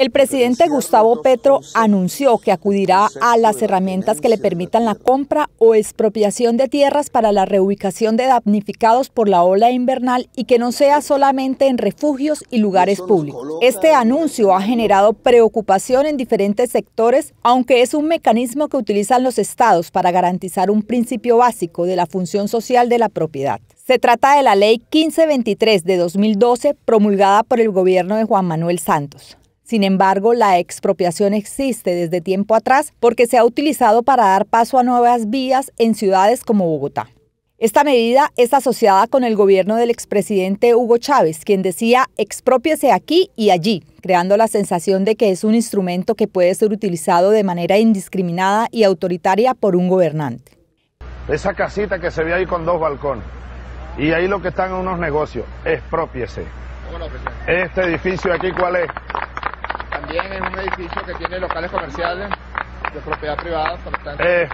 El presidente Gustavo Petro anunció que acudirá a las herramientas que le permitan la compra o expropiación de tierras para la reubicación de damnificados por la ola invernal y que no sea solamente en refugios y lugares públicos. Este anuncio ha generado preocupación en diferentes sectores, aunque es un mecanismo que utilizan los estados para garantizar un principio básico de la función social de la propiedad. Se trata de la Ley 1523 de 2012, promulgada por el gobierno de Juan Manuel Santos. Sin embargo, la expropiación existe desde tiempo atrás porque se ha utilizado para dar paso a nuevas vías en ciudades como Bogotá. Esta medida es asociada con el gobierno del expresidente Hugo Chávez, quien decía expropiese aquí y allí, creando la sensación de que es un instrumento que puede ser utilizado de manera indiscriminada y autoritaria por un gobernante. Esa casita que se ve ahí con dos balcones, y ahí lo que están unos negocios, expropiese. Este edificio aquí, ¿cuál es? También es un edificio que tiene locales comerciales de propiedad privada. Eh,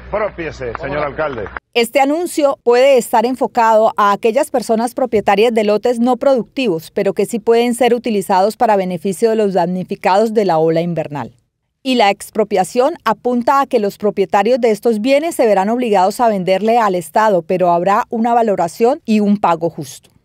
señor alcalde. Este anuncio puede estar enfocado a aquellas personas propietarias de lotes no productivos, pero que sí pueden ser utilizados para beneficio de los damnificados de la ola invernal. Y la expropiación apunta a que los propietarios de estos bienes se verán obligados a venderle al Estado, pero habrá una valoración y un pago justo.